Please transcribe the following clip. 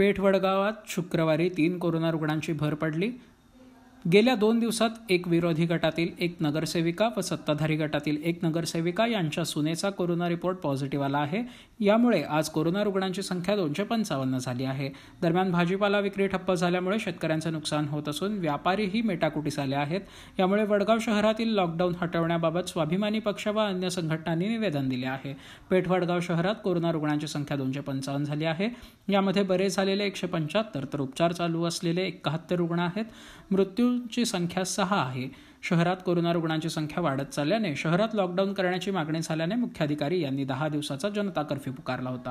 पेठवडगावात शुक्रवारी तीन कोरोना रुग्णांची भर पडली गेल्या दोन दिवसात एक विरोधी गटातील एक नगरसेविका व सत्ताधारी गटातील एक नगरसेविका यांच्या सुनेचा कोरोना रिपोर्ट पॉझिटिव्ह आला आहे यामुळे आज कोरोना रुग्णांची संख्या दोनशे पंचावन्न झाली आहे दरम्यान भाजीपाला विक्री ठप्प झाल्यामुळे शेतकऱ्यांचं नुकसान होत असून व्यापारीही मेटाकुटीस आले आहेत यामुळे वडगाव शहरातील लॉकडाऊन हटवण्याबाबत स्वाभिमानी पक्ष व अन्य संघटनांनी निवेदन दिले आहे पेठवडगाव वडगाव शहरात कोरोना रुग्णांची संख्या दोनशे पंचावन्न झाली आहे यामध्ये बरे झालेले एकशे पंच्याहत्तर तर उपचार चालू असलेले एकाहत्तर रुग्ण आहेत मृत्यू मृत्यूची संख्या सहा आहे शहरात कोरोना रुग्णांची संख्या वाढत चालल्याने शहरात लॉकडाऊन करण्याची मागणी झाल्याने मुख्याधिकारी यांनी दहा दिवसाचा जनता कर्फ्यू पुकारला होता